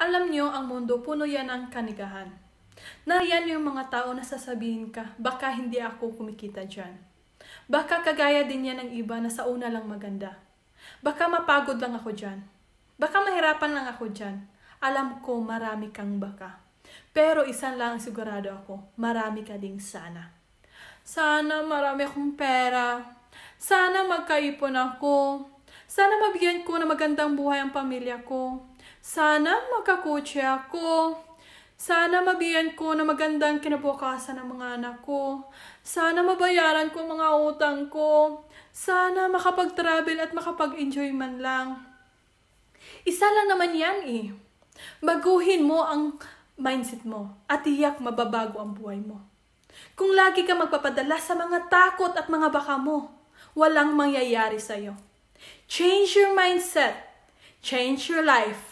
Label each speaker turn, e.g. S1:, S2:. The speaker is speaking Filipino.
S1: Alam nyo, ang mundo puno yan ng kanigahan. Nariyan yung mga tao na sasabihin ka, baka hindi ako kumikita dyan. Baka kagaya din yan ng iba na sa una lang maganda. Baka mapagod lang ako dyan. Baka mahirapan lang ako dyan. Alam ko marami kang baka. Pero isang lang sigurado ako, marami ka ding sana. Sana marami akong pera. Sana magkaipon ako. Sana mabigyan ko na magandang buhay ang pamilya ko. Sana makakotse ako. Sana mabiyan ko na magandang kinabukasan ng mga anak ko. Sana mabayaran ko mga utang ko. Sana makapag-travel at makapag-enjoy man lang. Isa lang naman yan eh. Baguhin mo ang mindset mo at iyak mababago ang buhay mo. Kung lagi ka magpapadala sa mga takot at mga baka mo, walang mangyayari sa'yo. Change your mindset.
S2: Change your life.